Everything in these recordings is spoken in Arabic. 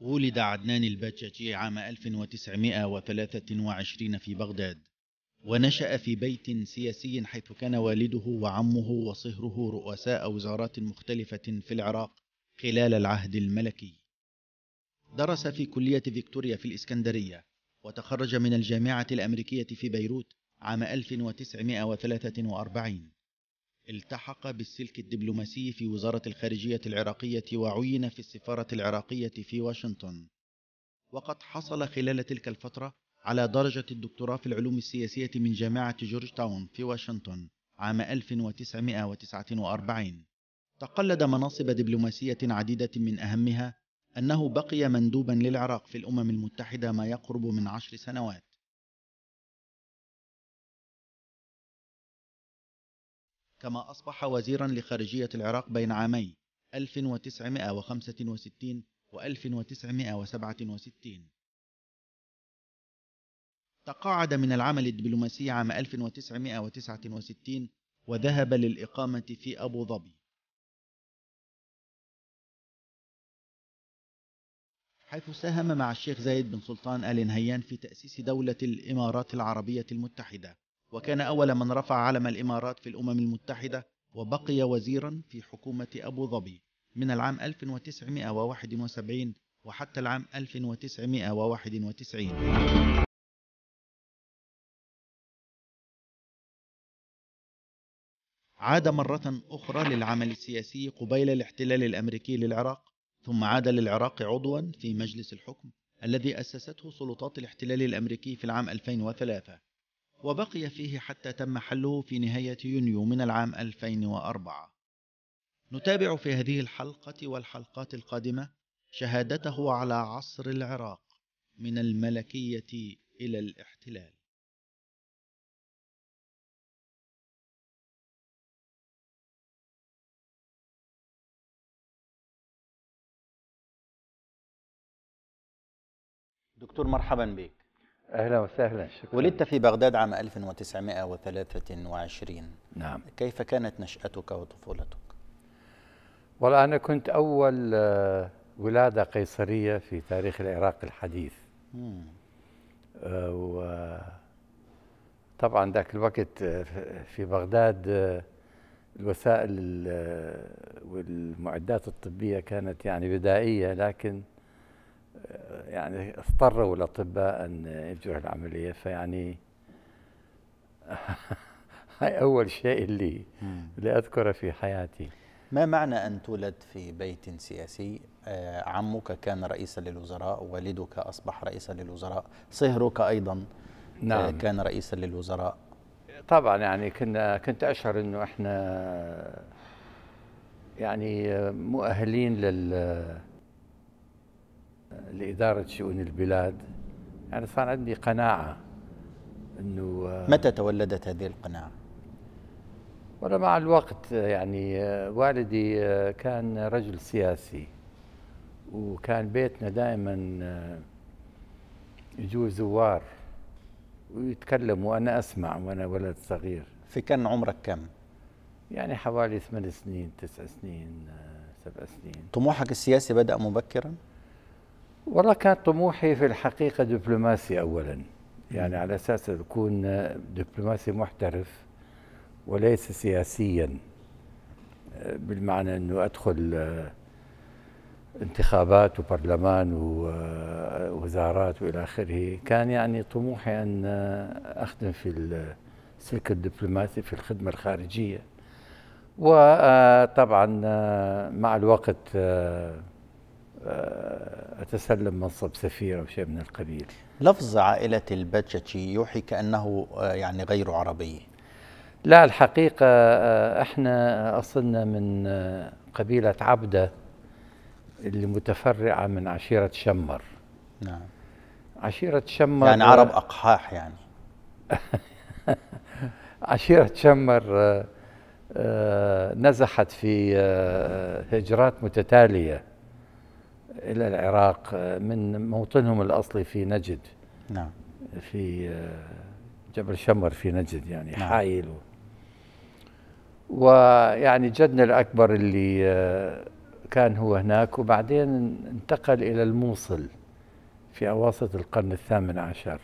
ولد عدنان الباججي عام 1923 في بغداد ونشأ في بيت سياسي حيث كان والده وعمه وصهره رؤساء وزارات مختلفة في العراق خلال العهد الملكي درس في كلية فيكتوريا في الإسكندرية وتخرج من الجامعة الأمريكية في بيروت عام 1943 التحق بالسلك الدبلوماسي في وزارة الخارجية العراقية وعين في السفارة العراقية في واشنطن وقد حصل خلال تلك الفترة على درجة الدكتوراه في العلوم السياسية من جامعة جورج تاون في واشنطن عام 1949 تقلد مناصب دبلوماسية عديدة من أهمها أنه بقي مندوبا للعراق في الأمم المتحدة ما يقرب من عشر سنوات كما أصبح وزيرا لخارجية العراق بين عامي 1965 و 1967 تقاعد من العمل الدبلوماسي عام 1969 وذهب للإقامة في أبو ظبي حيث ساهم مع الشيخ زايد بن سلطان آل نهيان في تأسيس دولة الإمارات العربية المتحدة وكان أول من رفع علم الإمارات في الأمم المتحدة وبقي وزيرا في حكومة أبو ظبي من العام 1971 وحتى العام 1991 عاد مرة أخرى للعمل السياسي قبيل الاحتلال الأمريكي للعراق ثم عاد للعراق عضوا في مجلس الحكم الذي أسسته سلطات الاحتلال الأمريكي في العام 2003 وبقي فيه حتى تم حله في نهاية يونيو من العام 2004 نتابع في هذه الحلقة والحلقات القادمة شهادته على عصر العراق من الملكية إلى الاحتلال دكتور مرحبا بك أهلا وسهلا شكرا ولدت في بغداد عام 1923 نعم كيف كانت نشأتك وطفولتك؟ والله أنا كنت أول آه، ولادة قيصرية في تاريخ العراق الحديث آه، و طبعا ذاك الوقت آه، في بغداد الوسائل والمعدات الطبية كانت يعني بدائية لكن يعني اضطروا الاطباء ان يجروا العمليه فيعني هاي اول شيء اللي اللي اذكره في حياتي ما معنى ان تولد في بيت سياسي آه، عمك كان رئيسا للوزراء والدك اصبح رئيسا للوزراء صهرك ايضا آه، نعم. كان رئيسا للوزراء طبعا يعني كنا كنت اشعر انه احنا يعني مؤهلين لل لإدارة شؤون البلاد يعني صار عندي قناعة أنه متى تولدت هذه القناعة؟ ولا مع الوقت يعني والدي كان رجل سياسي وكان بيتنا دائما يجوا زوار ويتكلموا وانا اسمع وانا ولد صغير في كان عمرك كم؟ يعني حوالي ثمان سنين تسع سنين سبع سنين طموحك السياسي بدأ مبكرا؟ والله كان طموحي في الحقيقة دبلوماسي أولا يعني على أساس أكون دبلوماسي محترف وليس سياسيا بالمعنى أنه أدخل انتخابات وبرلمان ووزارات والى اخره، كان يعني طموحي ان اخدم في السلك الدبلوماسي في الخدمه الخارجيه. وطبعا مع الوقت آه، أتسلم منصب سفير أو شيء من القبيل لفظ عائلة البجتشي يوحي كأنه آه، يعني غير عربي لا الحقيقة آه، احنا أصلنا من قبيلة عبدة اللي متفرعة من عشيرة شمر نعم عشيرة شمر يعني عرب أقحاح يعني عشيرة شمر نزحت في هجرات متتالية إلى العراق آه، من موطنهم الأصلي في نجد نعم في آه، جبل شمر في نجد يعني نعم. حائل و... ويعني جدنا الأكبر اللي آه، كان هو هناك وبعدين انتقل إلى الموصل في أواسط القرن الثامن عشر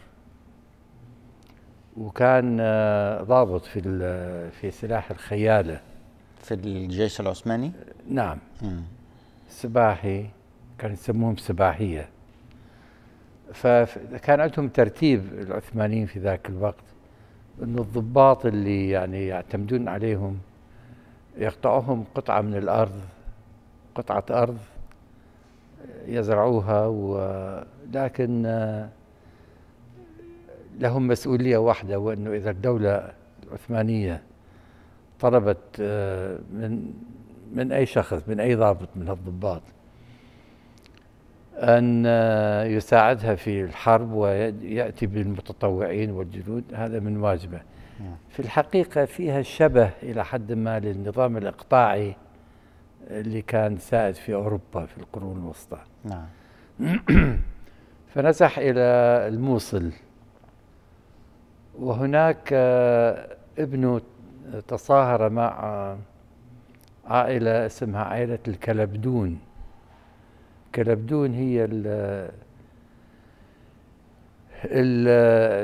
وكان ضابط في في سلاح الخياله في الجيش العثماني نعم م. سباحي كانوا يسموهم سباحية فكان عندهم ترتيب العثمانيين في ذاك الوقت انه الضباط اللي يعني يعتمدون عليهم يقطعوهم قطعة من الأرض قطعة أرض يزرعوها ولكن لهم مسؤولية واحدة وأنه إذا الدولة العثمانية طلبت آه، من من أي شخص من أي ضابط من الضباط أن يساعدها في الحرب ويأتي بالمتطوعين والجنود هذا من واجبه نعم. في الحقيقة فيها شبه إلى حد ما للنظام الإقطاعي اللي كان سائد في أوروبا في القرون الوسطى نعم فنزح إلى الموصل وهناك ابنه تصاهر مع عائلة اسمها عائلة الكلبدون كلبدون هي ال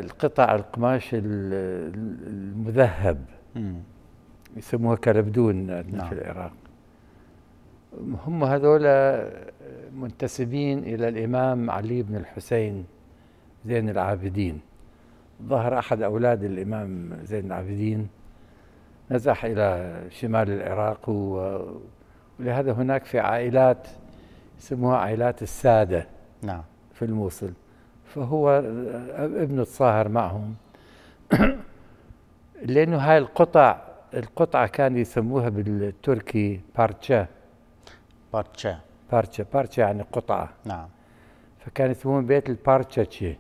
القطع القماش المذهب مم. يسموها كلبدون نعم. في العراق هم هذول منتسبين إلى الإمام علي بن الحسين زين العابدين ظهر أحد أولاد الإمام زين العابدين نزح إلى شمال العراق ولهذا هناك في عائلات يسموها عائلات السادة نعم في الموصل فهو ابنه تصاهر معهم لأنه هاي القطع القطعة كانوا يسموها بالتركي بارتشا بارتشا بارتشا بارتشا يعني قطعة نعم فكان يسمون بيت البارتشاتشي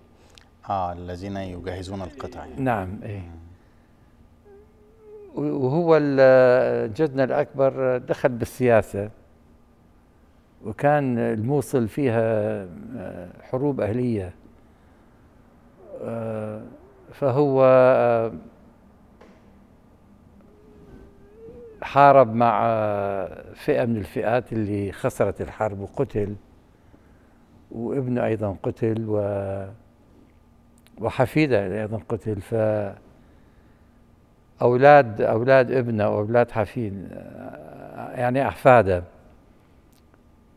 اه الذين يجهزون القطع يعني. نعم ايه وهو جدنا الأكبر دخل بالسياسة وكان الموصل فيها آه، حروب أهلية آه، فهو آه، حارب مع فئة من الفئات اللي خسرت الحرب وقتل وابنه أيضا قتل و وحفيده ايضا قتل ف اولاد اولاد ابنه واولاد حفيد يعني احفاده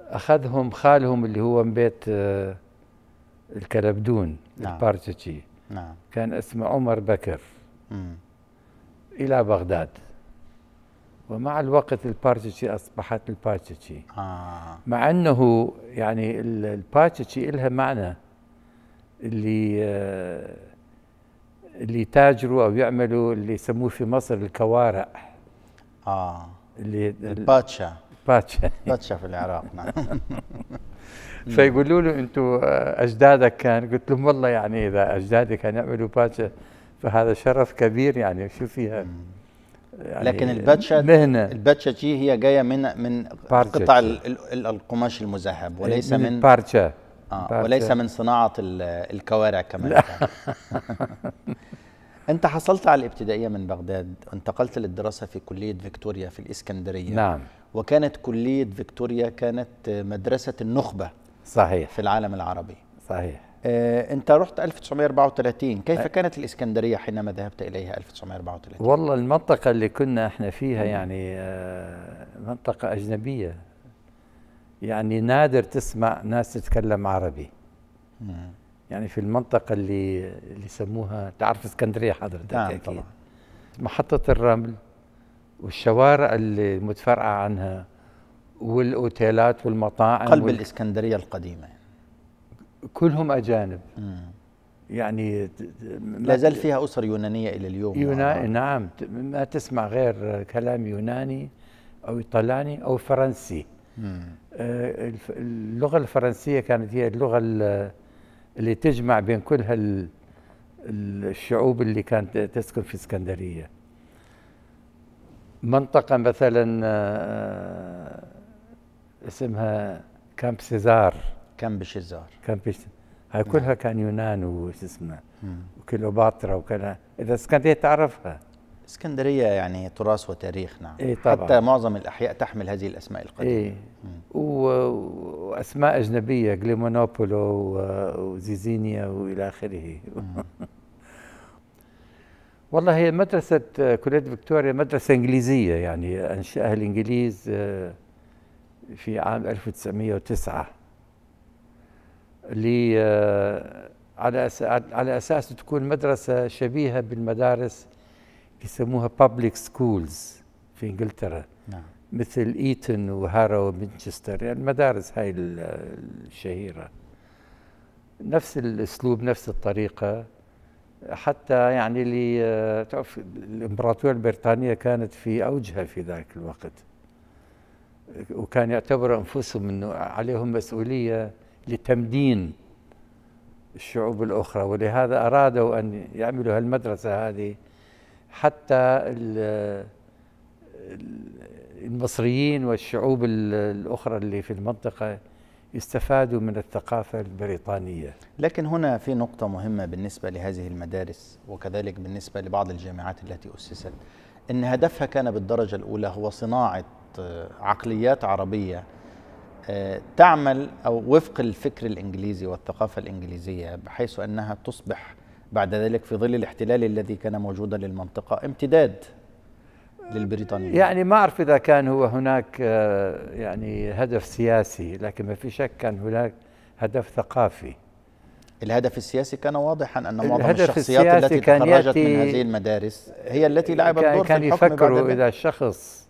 اخذهم خالهم اللي هو من بيت آه، الكلبدون نعم. البارتشي نعم. كان اسمه عمر بكر مم. الى بغداد ومع الوقت البارتشي اصبحت البارتشي آه. مع انه يعني البارتشي لها معنى اللي آه، اللي تاجروا او يعملوا اللي يسموه في مصر الكوارع اه اللي الباتشا باتشا باتشا في العراق نعم, نعم. فيقولوا له انتم آه، اجدادك كان قلت لهم والله يعني اذا اجدادي كان يعملوا باتشا فهذا شرف كبير يعني شو فيها يعني لكن الباتشا مهنه الباتشا تشي هي جايه من من قطع القماش المذهب وليس من, من بارتشا آه بارتشا وليس من صناعه الكوارع كما انت حصلت على الابتدائيه من بغداد وانتقلت للدراسه في كليه فيكتوريا في الاسكندريه نعم وكانت كلية فيكتوريا كانت مدرسة النخبة صحيح في العالم العربي صحيح آه انت رحت 1934 كيف أه كانت الاسكندريه حينما ذهبت اليها 1934 والله المنطقه اللي كنا احنا فيها يعني آه منطقه اجنبيه يعني نادر تسمع ناس تتكلم عربي مم. يعني في المنطقه اللي اللي يسموها تعرف اسكندريه حضرتك نعم اكيد محطه الرمل والشوارع اللي متفرعة عنها والأوتيلات والمطاعم قلب وال... الإسكندرية القديمة كلهم أجانب مم. يعني لا زال فيها أسر يونانية إلى اليوم يونا... نعم, نعم. ما تسمع غير كلام يوناني أو إيطالاني أو فرنسي مم. آه، اللغة الفرنسية كانت هي اللغة اللي تجمع بين كل هال الشعوب اللي كانت تسكن في اسكندريه منطقة مثلا آه، آه، اسمها كامب سيزار كامب سيزار كامب هاي نعم. كلها كان يونان وش اسمه وكليوباترا وكذا اذا اسكندريه تعرفها اسكندريه يعني تراث وتاريخ نعم إيه طبعًا. حتى معظم الاحياء تحمل هذه الاسماء القديمه إيه. و... واسماء اجنبيه جليمونوبولو وزيزينيا والى اخره والله هي مدرسة آه، كلية فيكتوريا مدرسة إنجليزية يعني أنشأها الإنجليز آه، في عام 1909 لي آه، على على أساس تكون مدرسة شبيهة بالمدارس يسموها بابليك سكولز في إنجلترا نعم. مثل إيتن وهارو ومانشستر يعني المدارس هاي الشهيرة نفس الأسلوب نفس الطريقة حتى يعني اللي تعرف الامبراطوريه البريطانيه كانت في اوجها في ذلك الوقت وكان يعتبروا انفسهم انه عليهم مسؤوليه لتمدين الشعوب الاخرى ولهذا ارادوا ان يعملوا هالمدرسه هذه حتى المصريين والشعوب الاخرى اللي في المنطقه يستفادوا من الثقافة البريطانية لكن هنا في نقطة مهمة بالنسبة لهذه المدارس وكذلك بالنسبة لبعض الجامعات التي أسست أن هدفها كان بالدرجة الأولى هو صناعة آه، عقليات عربية آه، تعمل أو وفق الفكر الإنجليزي والثقافة الإنجليزية بحيث أنها تصبح بعد ذلك في ظل الاحتلال الذي كان موجودا للمنطقة امتداد للبريطانيين يعني ما أعرف إذا كان هو هناك آه، يعني هدف سياسي لكن ما في شك كان هناك هدف ثقافي الهدف السياسي كان واضحا ان معظم الشخصيات التي تخرجت من هذه المدارس هي التي لعبت دور كان في الحكم يفكروا اذا شخص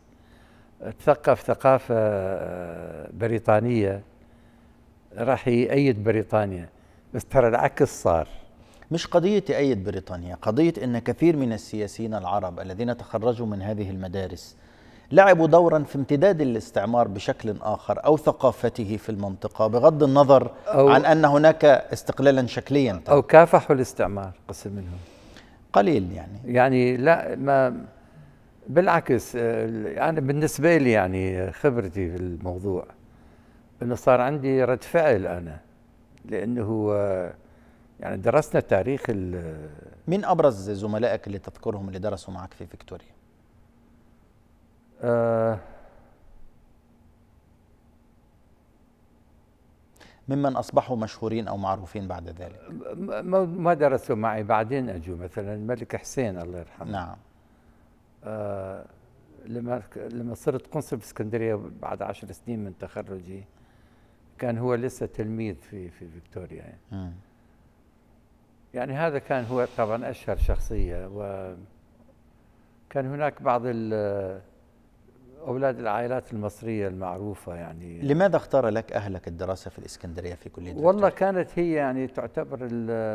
تثقف ثقافه آه، بريطانيه راح يأيد بريطانيا بس ترى العكس صار مش قضية تأيد بريطانيا قضية أن كثير من السياسيين العرب الذين تخرجوا من هذه المدارس لعبوا دورا في امتداد الاستعمار بشكل آخر أو ثقافته في المنطقة بغض النظر أو عن أن هناك استقلالا شكليا طبعا. أو كافحوا الاستعمار قسم منهم قليل يعني يعني لا ما بالعكس أنا آه، يعني بالنسبة لي يعني خبرتي في الموضوع أنه صار عندي رد فعل أنا لأنه هو آه، يعني درسنا تاريخ ال مين ابرز زملائك اللي تذكرهم اللي درسوا معك في فيكتوريا؟ آه ممن اصبحوا مشهورين او معروفين بعد ذلك ما درسوا معي بعدين اجوا مثلا الملك حسين الله يرحمه نعم آه لما لما صرت قنصل في اسكندريه بعد عشر سنين من تخرجي كان هو لسه تلميذ في في فيكتوريا يعني. م. يعني هذا كان هو طبعا أشهر شخصية وكان هناك بعض أولاد العائلات المصرية المعروفة يعني لماذا اختار لك أهلك الدراسة في الإسكندرية في كلية والله كانت هي يعني تعتبر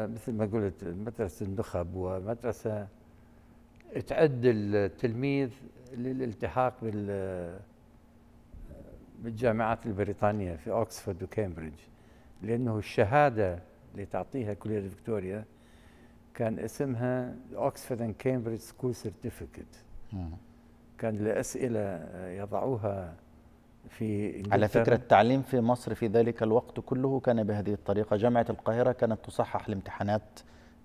مثل ما قلت مدرسة النخب ومدرسة تعد التلميذ للالتحاق بال بالجامعات البريطانية في أوكسفورد وكامبريدج لأنه الشهادة اللي تعطيها كليه فيكتوريا كان اسمها اوكسفورد اند كامبريدج سكول سيرتيفيكت كان الاسئله يضعوها في على فكرة التعليم في مصر في ذلك الوقت كله كان بهذه الطريقة جامعة القاهرة كانت تصحح الامتحانات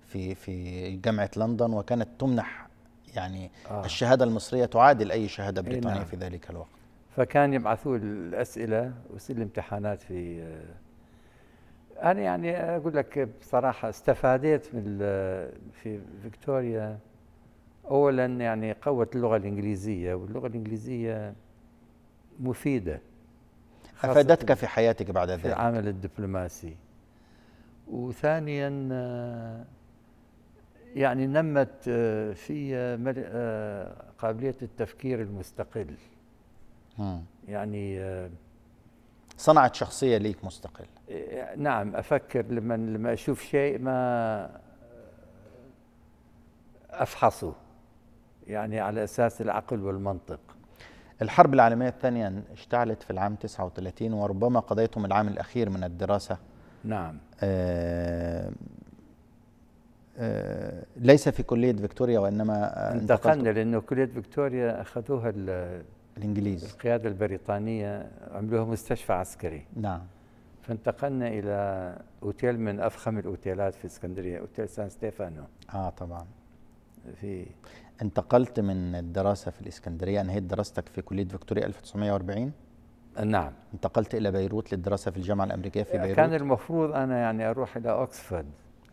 في في جامعة لندن وكانت تمنح يعني آه. الشهادة المصرية تعادل أي شهادة بريطانية نعم. في ذلك الوقت فكان يبعثوا الأسئلة وسيل الامتحانات في آه، انا يعني اقول لك بصراحه استفادت من في فيكتوريا اولا يعني قوه اللغه الانجليزيه واللغه الانجليزيه مفيده افادتك في حياتك بعد ذلك في العمل الدبلوماسي وثانيا يعني نمت في قابليه التفكير المستقل يعني صنعت شخصية ليك مستقلة إيه، نعم أفكر لما لما أشوف شيء ما أفحصه يعني على أساس العقل والمنطق الحرب العالمية الثانية اشتعلت في العام 39 وربما قضيتم العام الأخير من الدراسة نعم آه آه ليس في كلية فيكتوريا وإنما انتقلنا لأنه كلية فيكتوريا أخذوها الانجليز القياده البريطانيه عملوها مستشفى عسكري نعم فانتقلنا الى اوتيل من افخم الاوتيلات في اسكندريه اوتيل سان ستيفانو اه طبعا في انتقلت من الدراسه في الاسكندريه انهيت يعني دراستك في كليه فيكتوريا 1940 نعم انتقلت الى بيروت للدراسه في الجامعه الامريكيه في إيه، بيروت كان المفروض انا يعني اروح الى اوكسفورد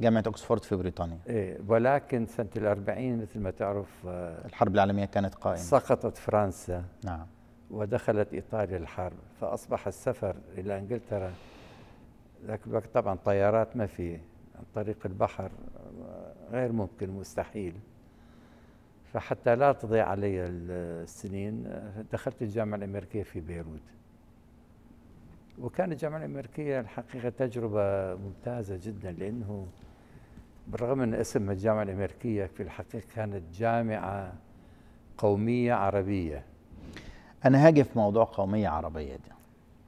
جامعه أكسفورد في بريطانيا إيه ولكن سنه الأربعين مثل ما تعرف آه، الحرب العالميه كانت قائمه سقطت فرنسا نعم ودخلت ايطاليا الحرب فاصبح السفر الى انجلترا ذاك الوقت طبعا طيارات ما في عن طريق البحر آه، غير ممكن مستحيل فحتى لا تضيع علي السنين آه، دخلت الجامعه الامريكيه في بيروت وكانت الجامعة الأمريكية الحقيقة تجربة ممتازة جدا لأنه بالرغم من اسمها الجامعة الأمريكية في الحقيقة كانت جامعة قومية عربية أنا هاجي في موضوع قومية عربية ده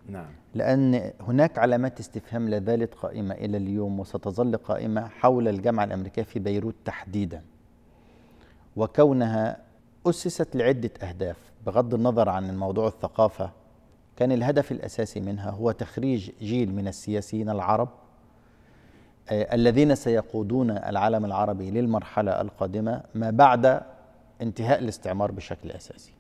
نعم لأن هناك علامات استفهام لا زالت قائمة إلى اليوم وستظل قائمة حول الجامعة الأمريكية في بيروت تحديدا وكونها أسست لعدة أهداف بغض النظر عن الموضوع الثقافة كان الهدف الأساسي منها هو تخريج جيل من السياسيين العرب آه، الذين سيقودون العالم العربي للمرحلة القادمة ما بعد انتهاء الاستعمار بشكل أساسي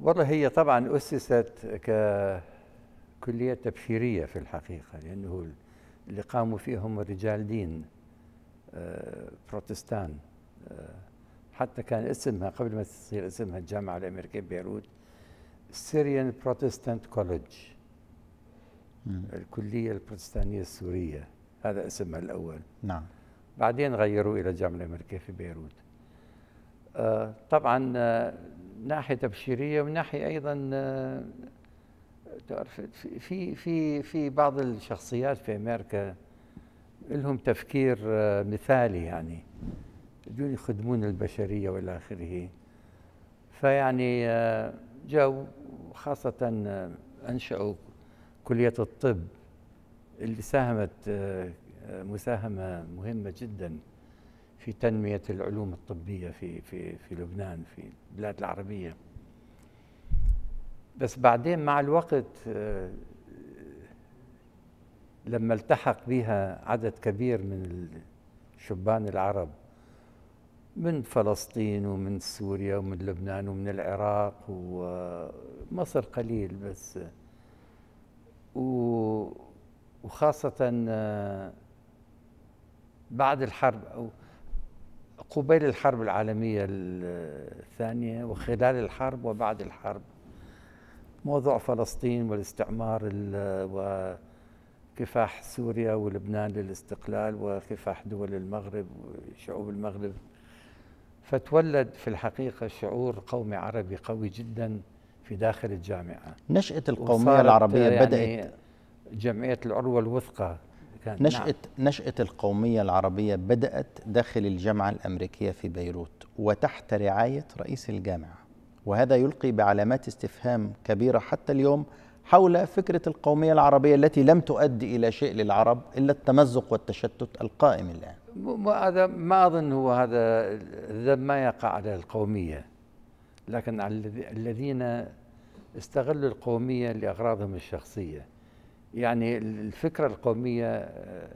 والله هي طبعا أسست ككلية تبشيرية في الحقيقة لأنه اللي قاموا فيهم رجال دين آه، بروتستان آه، حتى كان اسمها قبل ما تصير اسمها الجامعة الأمريكية بيروت سيريان بروتستانت كوليدج الكلية البروتستانية السورية هذا اسمها الأول نعم بعدين غيروه إلى الجامعة الأمريكية في بيروت آه، طبعا آه، ناحية تبشيرية ومن ناحية أيضا آه، تعرف في في في بعض الشخصيات في أمريكا لهم تفكير مثالي يعني بدون يخدمون البشرية وإلى آخره فيعني جو خاصة أنشأوا كلية الطب اللي ساهمت آه، آه، مساهمة مهمة جدا في تنمية العلوم الطبية في في في لبنان في البلاد العربية بس بعدين مع الوقت آه، لما التحق بها عدد كبير من الشبان العرب من فلسطين ومن سوريا ومن لبنان ومن العراق ومصر قليل بس و وخاصة آه، بعد الحرب أو قبيل الحرب العالمية الثانية وخلال الحرب وبعد الحرب موضوع فلسطين والاستعمار وكفاح سوريا ولبنان للاستقلال وكفاح دول المغرب وشعوب المغرب فتولد في الحقيقة شعور قومي عربي قوي جدا في داخل الجامعة نشأة القومية العربية يعني بدأت جمعية العروة الوثقى كانت نعم. نشأة نعم. نشأة القومية العربية بدأت داخل الجامعة الأمريكية في بيروت وتحت رعاية رئيس الجامعة وهذا يلقي بعلامات استفهام كبيرة حتى اليوم حول فكرة القومية العربية التي لم تؤدي إلى شيء للعرب إلا التمزق والتشتت القائم الآن هذا ما أظن هو هذا ما يقع على القومية لكن على الذين استغلوا القومية لأغراضهم الشخصية يعني الفكرة القومية آه،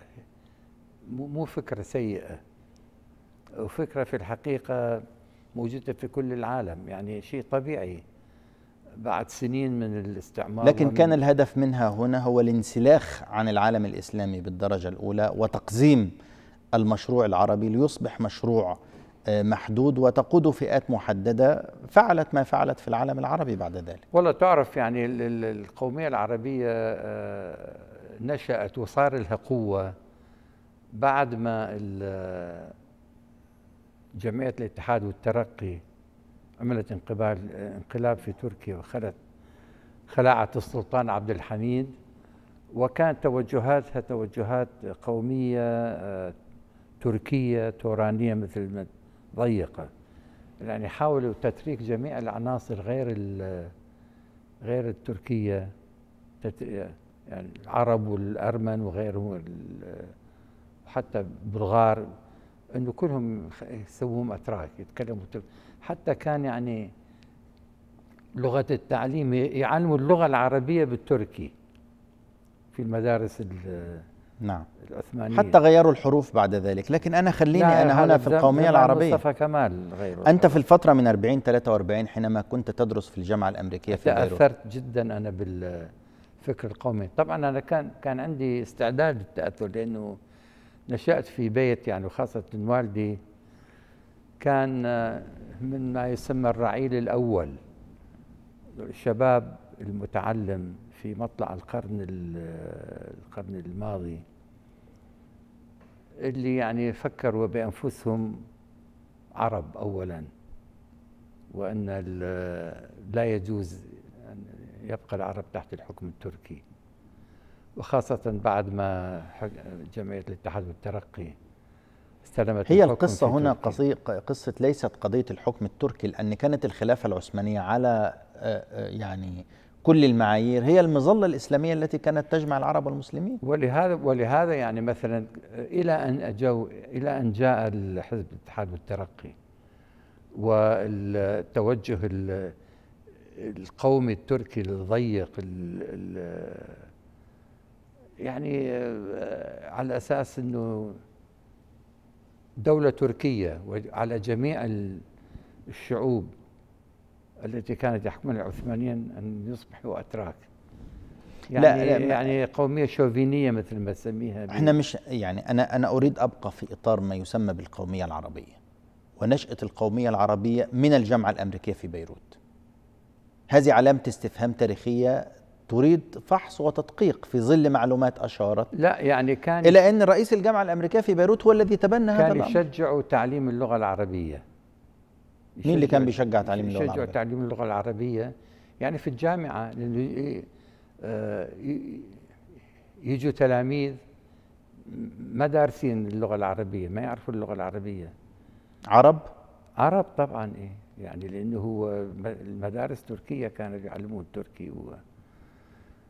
مو فكرة سيئة وفكرة في الحقيقة موجودة في كل العالم يعني شيء طبيعي بعد سنين من الاستعمار لكن كان الهدف منها هنا هو الانسلاخ عن العالم الإسلامي بالدرجة الأولى وتقزيم المشروع العربي ليصبح مشروع محدود وتقود فئات محددة فعلت ما فعلت في العالم العربي بعد ذلك والله تعرف يعني القومية العربية آه، نشأت وصار لها قوة بعد ما جمعية الاتحاد والترقي عملت انقلاب انقلاب في تركيا وخلت خلعت السلطان عبد الحميد وكانت توجهاتها توجهات قومية آه، تركية تورانية مثل ضيقه يعني حاولوا تتريك جميع العناصر غير غير التركيه يعني العرب والارمن وغيرهم وحتى بلغار انه كلهم يسووهم اتراك يتكلموا حتى كان يعني لغه التعليم يعلموا اللغه العربيه بالتركي في المدارس نعم حتى غيروا الحروف بعد ذلك لكن أنا خليني أنا هنا في القومية العربية مصطفى كمال غيره أنت في الفترة من 40 43 حينما كنت تدرس في الجامعة الأمريكية في بيروت تأثرت جدا أنا بالفكر القومي طبعا أنا كان كان عندي استعداد للتأثر لأنه نشأت في بيت يعني وخاصة والدي كان من ما يسمى الرعيل الأول الشباب المتعلم في مطلع القرن القرن الماضي اللي يعني فكروا بأنفسهم عرب أولا وأن لا يجوز أن يبقى العرب تحت الحكم التركي وخاصة بعد ما جمعية الاتحاد والترقي استلمت هي القصة هنا قصي... قصة ليست قضية الحكم التركي لأن كانت الخلافة العثمانية على آه، آه، يعني كل المعايير هي المظلة الإسلامية التي كانت تجمع العرب والمسلمين ولهذا ولهذا يعني مثلا إلى أن أجوا إلى أن جاء الحزب الاتحاد والترقي والتوجه القومي التركي الضيق يعني على أساس أنه دولة تركية على جميع الشعوب التي كانت يحكمها العثمانيين أن يصبحوا أتراك يعني لا, لا يعني قوميه شوفينيه مثل ما تسميها احنا مش يعني انا انا اريد ابقى في اطار ما يسمى بالقوميه العربيه ونشاه القوميه العربيه من الجامعه الامريكيه في بيروت هذه علامه استفهام تاريخيه تريد فحص وتدقيق في ظل معلومات اشارت لا يعني كان الى ان رئيس الجامعه الامريكيه في بيروت هو الذي تبنى هذا الامر كان يشجع تعليم اللغه العربيه مين اللي كان بيشجع تعليم اللغه العربيه؟ بيشجع تعليم اللغه العربيه يعني في الجامعه آه، يجوا تلاميذ ما دارسين اللغه العربيه ما يعرفوا اللغه العربيه عرب؟ عرب طبعا ايه يعني لانه هو المدارس تركيه كانوا بيعلمون التركي و...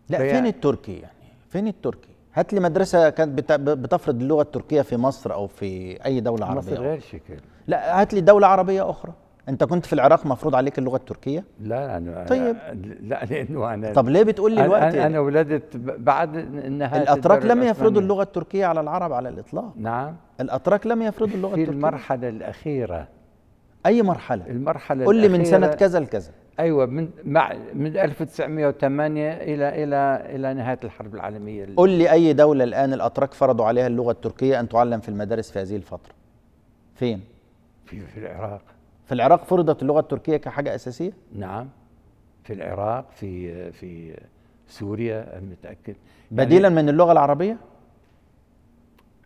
لا فين يعني التركي يعني فين التركي؟ هات لي مدرسه كانت بتفرض اللغه التركيه في مصر او في اي دوله عربيه مصر غير شكل لا هات لي دوله عربيه اخرى انت كنت في العراق مفروض عليك اللغه التركيه لا انا طيب لا لانه انا طب ليه بتقول لي الوقت انا, أنا ولدت بعد نهايه الاتراك لم يفرضوا اللغه التركيه على العرب على الاطلاق نعم الاتراك لم يفرضوا اللغه في التركيه في المرحله الاخيره اي مرحله المرحله قل لي من سنه كذا لكذا ايوه من مع من 1908 الى الى الى نهايه الحرب العالميه قل لي اي دوله الان الاتراك فرضوا عليها اللغه التركيه ان تعلم في المدارس في هذه الفتره فين في في العراق في العراق فرضت اللغه التركيه كحاجه اساسيه نعم في العراق في في سوريا انا متاكد بديلا يعني من اللغه العربيه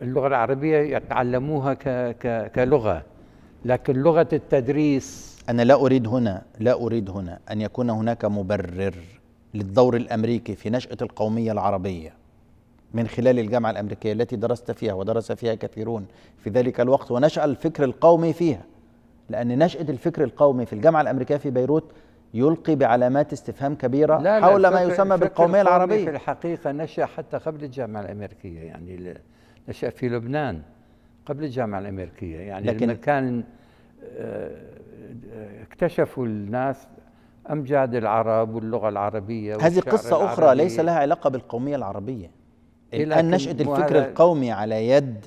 اللغه العربيه يتعلموها ك ك كلغه لكن لغه التدريس انا لا اريد هنا لا اريد هنا ان يكون هناك مبرر للدور الامريكي في نشاه القوميه العربيه من خلال الجامعه الامريكيه التي درست فيها ودرس فيها كثيرون في ذلك الوقت ونشا الفكر القومي فيها لأن نشأة الفكر القومي في الجامعة الأمريكية في بيروت يلقي بعلامات استفهام كبيرة لا حول لا ما يسمى بالقومية العربية في الحقيقة نشأ حتى قبل الجامعة الأمريكية يعني نشأ في لبنان قبل الجامعة الأمريكية يعني لكن لما كان آه، آه، اكتشفوا الناس أمجاد العرب واللغة العربية هذه قصة العربية أخرى ليس لها علاقة بالقومية العربية الآن إيه، نشأة الفكر القومي على يد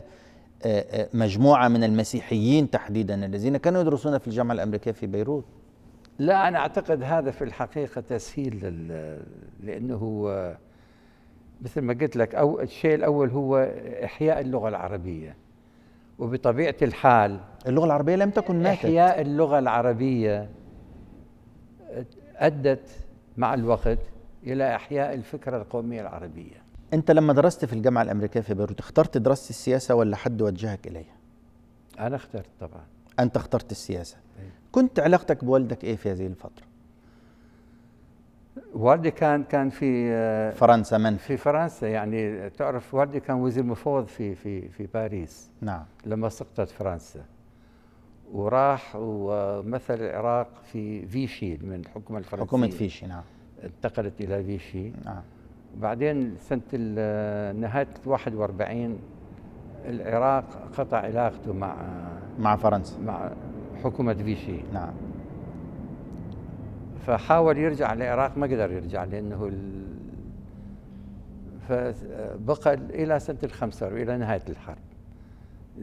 مجموعة من المسيحيين تحديدا الذين كانوا يدرسون في الجامعة الأمريكية في بيروت لا أنا أعتقد هذا في الحقيقة تسهيل لأنه مثل ما قلت لك أو الشيء الأول هو إحياء اللغة العربية وبطبيعة الحال اللغة العربية لم تكن ماتت إحياء اللغة العربية أدت مع الوقت إلى إحياء الفكرة القومية العربية انت لما درست في الجامعه الامريكيه في بيروت اخترت دراسه السياسه ولا حد وجهك اليها انا اخترت طبعا انت اخترت السياسه أيه. كنت علاقتك بوالدك ايه في هذه الفتره والدي كان كان في آه، فرنسا من في فرنسا يعني تعرف والدي كان وزير مفوض في في في باريس نعم لما سقطت فرنسا وراح ومثل العراق في فيشي من الحكومه الفرنسيه حكومه فيشي نعم انتقلت الى فيشي نعم بعدين سنة نهاية 41 العراق قطع علاقته مع مع فرنسا مع حكومة فيشي نعم فحاول يرجع للعراق ما قدر يرجع لأنه ال... فبقى إلى سنة الخمسة وإلى نهاية الحرب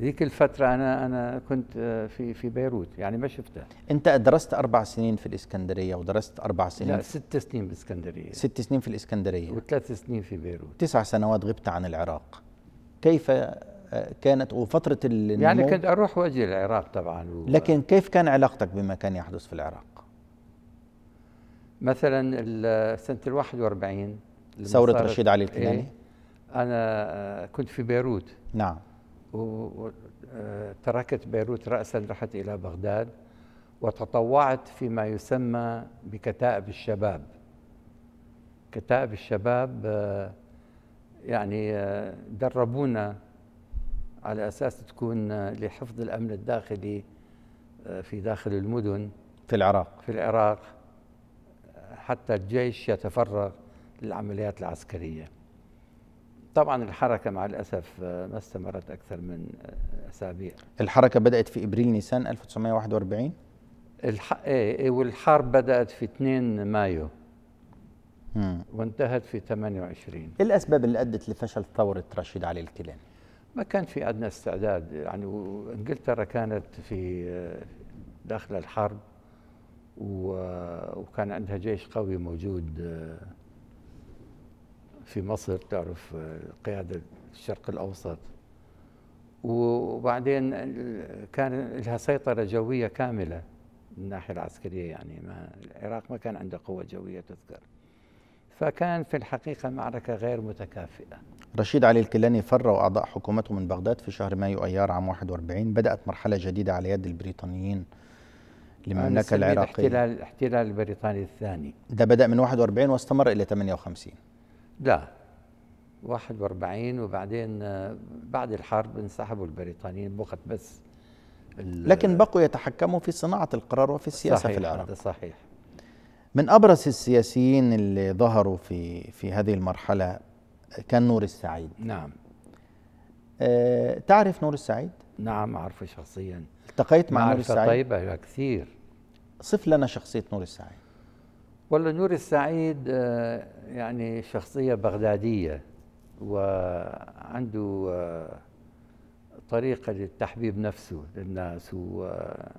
ذيك الفترة أنا أنا كنت آه، في في بيروت يعني ما شفتها أنت درست أربع سنين في الإسكندرية ودرست أربع سنين لا ست سنين بالإسكندرية ست سنين في الإسكندرية وثلاث سنين في بيروت تسع سنوات غبت عن العراق كيف آه، كانت وفترة النمو يعني كنت أروح وأجي العراق طبعا و... لكن كيف كان علاقتك بما كان يحدث في العراق؟ مثلا سنة ال 41 ثورة رشيد علي الكناني إيه؟ أنا آه، كنت في بيروت نعم وتركت بيروت رأسا رحت إلى بغداد وتطوعت فيما يسمى بكتائب الشباب كتائب الشباب يعني دربونا على أساس تكون لحفظ الأمن الداخلي في داخل المدن في العراق في العراق حتى الجيش يتفرغ للعمليات العسكريه طبعا الحركة مع الأسف آه، ما استمرت أكثر من آه، أسابيع الحركة بدأت في إبريل نيسان 1941 الح... إيه،, إيه والحرب بدأت في 2 مايو مم. وانتهت في 28 ايه الأسباب اللي أدت لفشل ثورة رشيد علي الكيلاني؟ ما كان في أدنى استعداد يعني إنجلترا كانت في آه، داخل الحرب وكان عندها جيش قوي موجود في مصر تعرف آه، قيادة الشرق الأوسط وبعدين كان لها سيطرة جوية كاملة من الناحية العسكرية يعني ما العراق ما كان عنده قوة جوية تذكر فكان في الحقيقة معركة غير متكافئة رشيد علي الكلاني فر وأعضاء حكومته من بغداد في شهر مايو أيار عام 41 بدأت مرحلة جديدة على يد البريطانيين للمملكة العراقية الاحتلال الاحتلال البريطاني الثاني ده بدأ من 41 واستمر إلى 58 لا 41 وبعدين آه، بعد الحرب انسحبوا البريطانيين بقت بس لكن بقوا يتحكموا في صناعة القرار وفي السياسة صحيح في العراق هذا صحيح من أبرز السياسيين اللي ظهروا في في هذه المرحلة كان نور السعيد نعم أه تعرف نور السعيد؟ نعم أعرفه شخصيا التقيت مع نور السعيد معرفة طيبة كثير صف لنا شخصية نور السعيد والله نور السعيد آه، يعني شخصية بغدادية وعنده آه، طريقة للتحبيب نفسه للناس و آه،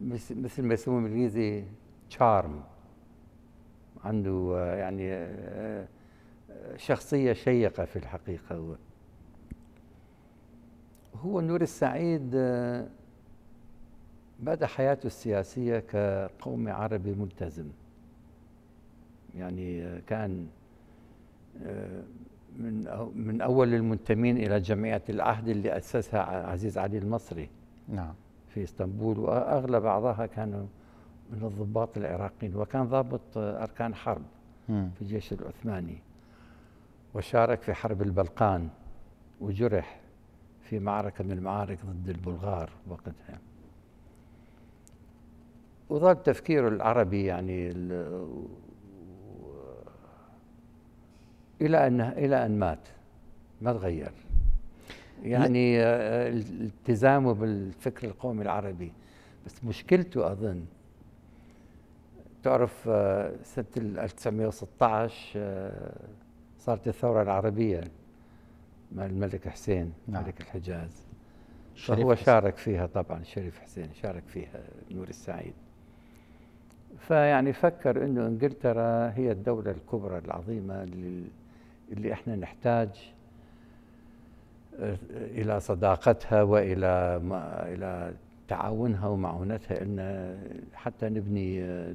مثل ما يسموه بالانجليزي تشارم عنده يعني شخصية شيقة في الحقيقة هو هو نور السعيد بدأ حياته السياسية كقومي عربي ملتزم يعني آه، كان آه، من من اول المنتمين الى جمعيه العهد اللي اسسها عزيز علي المصري نعم في اسطنبول واغلب اعضائها كانوا من الضباط العراقيين وكان ضابط آه، اركان حرب في الجيش العثماني وشارك في حرب البلقان وجرح في معركه من المعارك ضد البلغار وقتها وظل تفكيره العربي يعني الى ان الى ان مات ما تغير يعني آه، آه، التزامه بالفكر القومي العربي بس مشكلته اظن تعرف آه، سنه 1916 صارت الثوره العربيه مع الملك حسين نعم. ملك الحجاز فهو شارك فيها طبعا الشريف حسين شارك فيها نور السعيد فيعني فكر انه انجلترا هي الدوله الكبرى العظيمه لل اللي احنا نحتاج آه، الى صداقتها والى الى تعاونها ومعونتها لنا حتى نبني آه،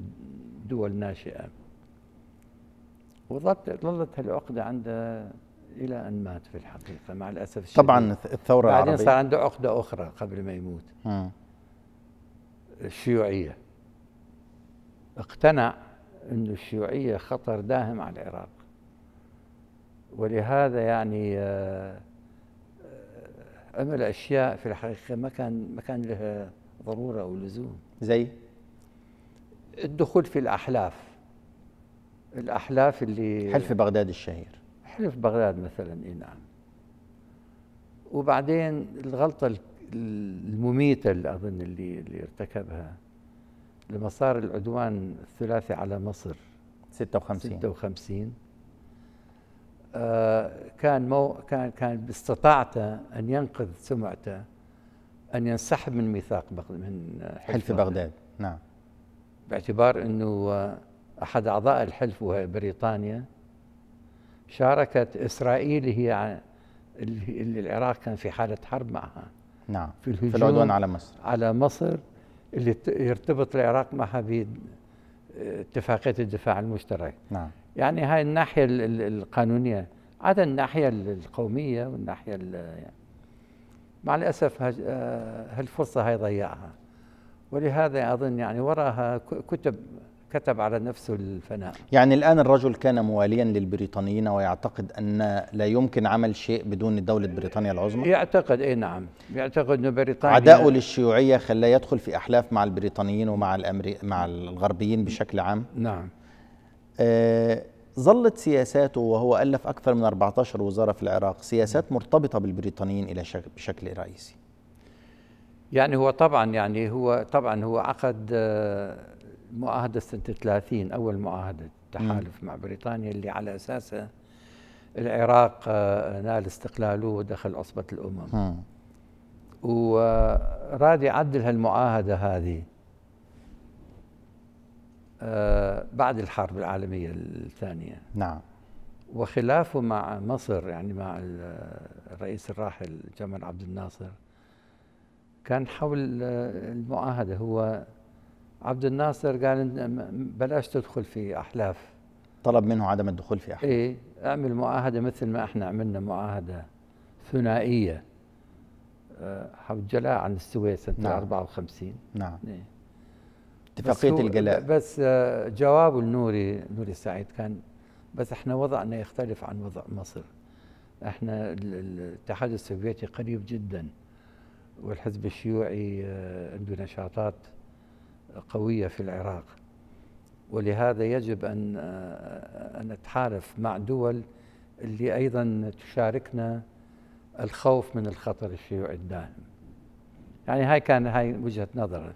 دول ناشئه وظلت ظلت هالعقده عنده الى ان مات في الحقيقه مع الاسف الشديد طبعا الثوره بعدين العربيه بعدين صار عنده عقده اخرى قبل ما يموت الشيوعيه اقتنع انه الشيوعيه خطر داهم على العراق ولهذا يعني آه، آه، عمل اشياء في الحقيقه ما كان ما كان لها ضروره او لزوم زي الدخول في الاحلاف الاحلاف اللي حلف بغداد الشهير حلف بغداد مثلا اي نعم وبعدين الغلطه المميته اللي اظن اللي اللي ارتكبها لما صار العدوان الثلاثي على مصر 56 56 آه، كان مو كان كان باستطاعته ان ينقذ سمعته ان ينسحب من ميثاق بغداد من حلف بغداد نعم باعتبار انه احد اعضاء الحلف وهي بريطانيا شاركت اسرائيل هي اللي العراق كان في حاله حرب معها نعم في, في العدوان على مصر على مصر اللي يرتبط العراق معها باتفاقيه الدفاع المشترك نعم يعني هاي الناحية القانونية عدا الناحية القومية والناحية يعني مع الأسف آه، هالفرصة هاي ضيعها ولهذا أظن يعني وراها كتب كتب على نفسه الفناء يعني الآن الرجل كان مواليا للبريطانيين ويعتقد أن لا يمكن عمل شيء بدون دولة بريطانيا العظمى يعتقد أي نعم يعتقد أن بريطانيا عداؤه للشيوعية خلاه يدخل في أحلاف مع البريطانيين ومع الأمري... مع الغربيين بشكل عام نعم آه، ظلت سياساته وهو ألف أكثر من 14 وزارة في العراق سياسات مرتبطة بالبريطانيين إلى بشكل رئيسي يعني هو طبعا يعني هو طبعا هو عقد آه، معاهدة سنة 30 أول معاهدة تحالف مع بريطانيا اللي على أساسها العراق آه، نال استقلاله ودخل عصبة الأمم م. وراد يعدل هالمعاهدة هذه آه، بعد الحرب العالمية الثانية نعم وخلافه مع مصر يعني مع الرئيس الراحل جمال عبد الناصر كان حول المعاهدة هو عبد الناصر قال بلاش تدخل في أحلاف طلب منه عدم الدخول في أحلاف إيه اعمل معاهدة مثل ما احنا عملنا معاهدة ثنائية آه، حول جلاء عن السويس سنة نعم. 54 نعم إيه اتفاقيه الجلاء بس آه، جواب النوري نوري السعيد كان بس احنا وضعنا يختلف عن وضع مصر احنا الاتحاد السوفيتي قريب جدا والحزب الشيوعي آه، عنده نشاطات قويه في العراق ولهذا يجب ان آه، ان نتحالف مع دول اللي ايضا تشاركنا الخوف من الخطر الشيوعي الداهم يعني هاي كان هاي وجهه نظر